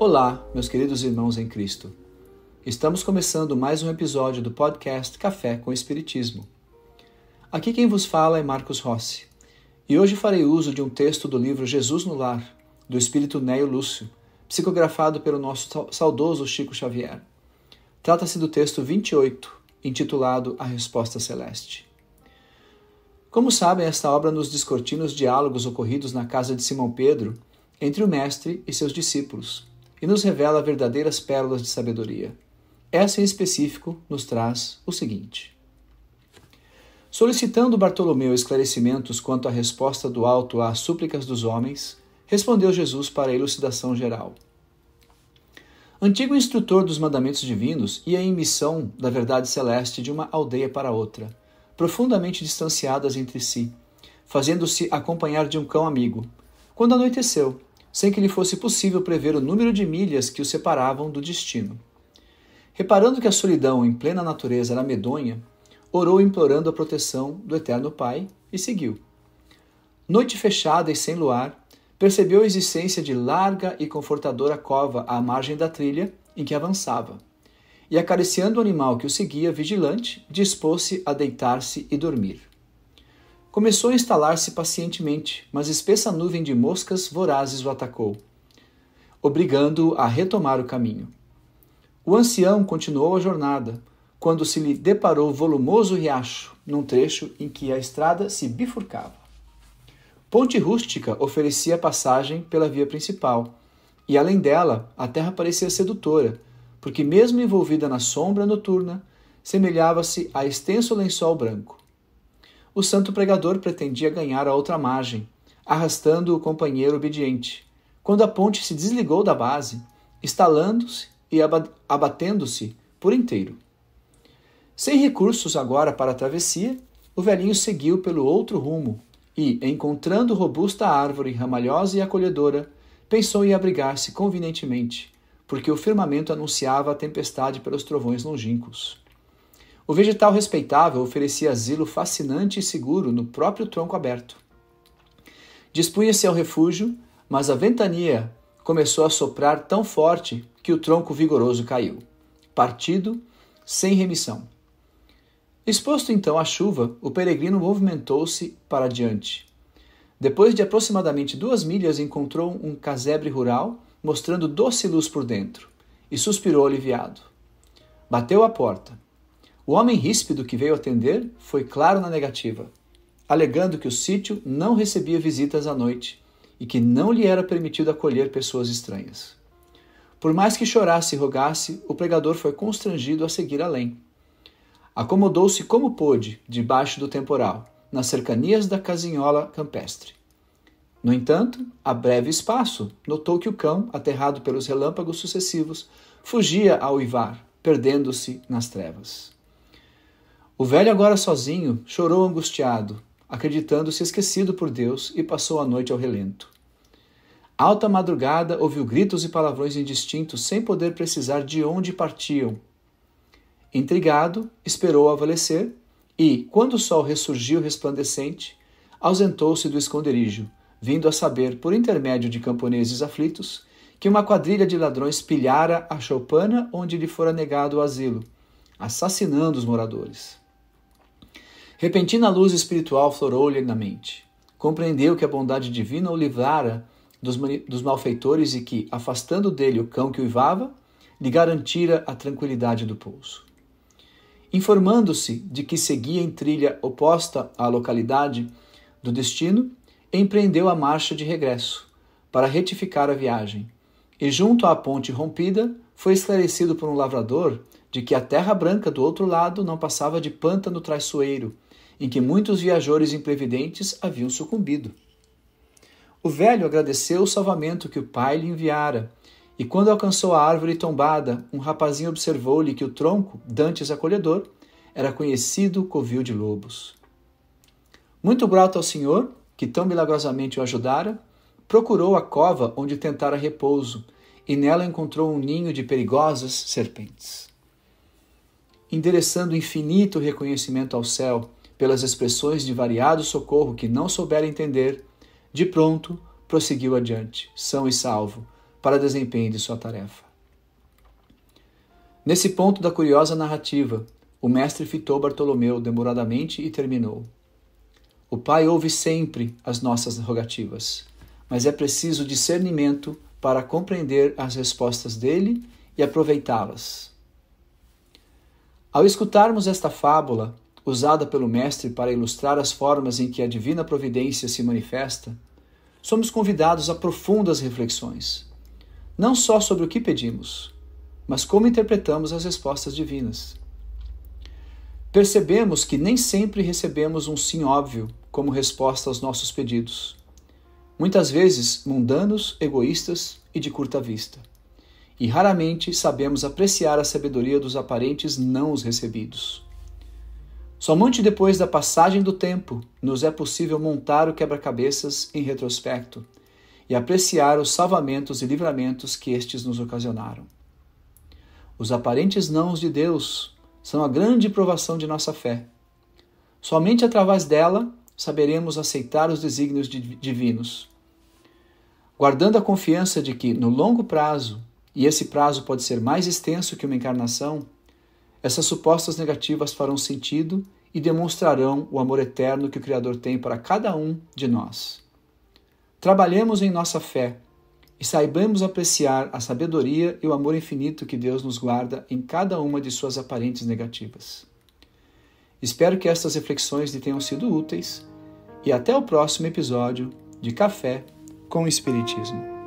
Olá, meus queridos irmãos em Cristo. Estamos começando mais um episódio do podcast Café com Espiritismo. Aqui quem vos fala é Marcos Rossi, e hoje farei uso de um texto do livro Jesus no Lar, do espírito Neio Lúcio, psicografado pelo nosso saudoso Chico Xavier. Trata-se do texto 28, intitulado A Resposta Celeste. Como sabem, esta obra nos descortina os diálogos ocorridos na casa de Simão Pedro entre o Mestre e seus discípulos e nos revela verdadeiras pérolas de sabedoria. Essa em específico nos traz o seguinte. Solicitando Bartolomeu esclarecimentos quanto à resposta do alto às súplicas dos homens, respondeu Jesus para a elucidação geral. Antigo instrutor dos mandamentos divinos, ia em missão da verdade celeste de uma aldeia para outra, profundamente distanciadas entre si, fazendo-se acompanhar de um cão amigo. Quando anoiteceu, sem que lhe fosse possível prever o número de milhas que o separavam do destino. Reparando que a solidão em plena natureza era medonha, orou implorando a proteção do Eterno Pai e seguiu. Noite fechada e sem luar, percebeu a existência de larga e confortadora cova à margem da trilha em que avançava. E acariciando o animal que o seguia vigilante, dispôs-se a deitar-se e dormir. Começou a instalar-se pacientemente, mas espessa nuvem de moscas vorazes o atacou, obrigando-o a retomar o caminho. O ancião continuou a jornada, quando se lhe deparou volumoso riacho, num trecho em que a estrada se bifurcava. Ponte rústica oferecia passagem pela via principal, e além dela, a terra parecia sedutora, porque, mesmo envolvida na sombra noturna, semelhava-se a extenso lençol branco o santo pregador pretendia ganhar a outra margem, arrastando o companheiro obediente. Quando a ponte se desligou da base, estalando-se e abatendo-se por inteiro. Sem recursos agora para a travessia, o velhinho seguiu pelo outro rumo e, encontrando robusta árvore ramalhosa e acolhedora, pensou em abrigar-se convenientemente, porque o firmamento anunciava a tempestade pelos trovões longínquos. O vegetal respeitável oferecia asilo fascinante e seguro no próprio tronco aberto. Dispunha-se ao refúgio, mas a ventania começou a soprar tão forte que o tronco vigoroso caiu, partido, sem remissão. Exposto então à chuva, o peregrino movimentou-se para diante. Depois de aproximadamente duas milhas, encontrou um casebre rural, mostrando doce luz por dentro, e suspirou aliviado. Bateu à porta. O homem ríspido que veio atender foi claro na negativa, alegando que o sítio não recebia visitas à noite e que não lhe era permitido acolher pessoas estranhas. Por mais que chorasse e rogasse, o pregador foi constrangido a seguir além. Acomodou-se como pôde, debaixo do temporal, nas cercanias da casinhola campestre. No entanto, a breve espaço, notou que o cão, aterrado pelos relâmpagos sucessivos, fugia ao uivar, perdendo-se nas trevas. O velho, agora sozinho, chorou angustiado, acreditando-se esquecido por Deus e passou a noite ao relento. Alta madrugada ouviu gritos e palavrões indistintos sem poder precisar de onde partiam. Intrigado, esperou avalecer e, quando o sol ressurgiu resplandecente, ausentou-se do esconderijo, vindo a saber, por intermédio de camponeses aflitos, que uma quadrilha de ladrões pilhara a choupana onde lhe fora negado o asilo, assassinando os moradores. Repentina luz espiritual florou-lhe na mente. Compreendeu que a bondade divina o livrara dos, dos malfeitores e que, afastando dele o cão que uivava, lhe garantira a tranquilidade do pouso. Informando-se de que seguia em trilha oposta à localidade do destino, empreendeu a marcha de regresso para retificar a viagem. E junto à ponte rompida, foi esclarecido por um lavrador de que a terra branca do outro lado não passava de pântano traiçoeiro, em que muitos viajores imprevidentes haviam sucumbido. O velho agradeceu o salvamento que o pai lhe enviara, e quando alcançou a árvore tombada, um rapazinho observou-lhe que o tronco, dantes acolhedor, era conhecido covil de lobos. Muito grato ao Senhor, que tão milagrosamente o ajudara, procurou a cova onde tentara repouso, e nela encontrou um ninho de perigosas serpentes endereçando infinito reconhecimento ao céu pelas expressões de variado socorro que não soubera entender, de pronto prosseguiu adiante, são e salvo, para desempenho de sua tarefa. Nesse ponto da curiosa narrativa, o mestre fitou Bartolomeu demoradamente e terminou. O Pai ouve sempre as nossas rogativas, mas é preciso discernimento para compreender as respostas dele e aproveitá-las. Ao escutarmos esta fábula, usada pelo Mestre para ilustrar as formas em que a divina providência se manifesta, somos convidados a profundas reflexões, não só sobre o que pedimos, mas como interpretamos as respostas divinas. Percebemos que nem sempre recebemos um sim óbvio como resposta aos nossos pedidos, muitas vezes mundanos, egoístas e de curta vista e raramente sabemos apreciar a sabedoria dos aparentes não os recebidos. Somente depois da passagem do tempo nos é possível montar o quebra-cabeças em retrospecto e apreciar os salvamentos e livramentos que estes nos ocasionaram. Os aparentes nãos de Deus são a grande provação de nossa fé. Somente através dela saberemos aceitar os desígnios divinos. Guardando a confiança de que, no longo prazo, e esse prazo pode ser mais extenso que uma encarnação, essas supostas negativas farão sentido e demonstrarão o amor eterno que o Criador tem para cada um de nós. Trabalhemos em nossa fé e saibamos apreciar a sabedoria e o amor infinito que Deus nos guarda em cada uma de suas aparentes negativas. Espero que estas reflexões lhe tenham sido úteis e até o próximo episódio de Café com Espiritismo.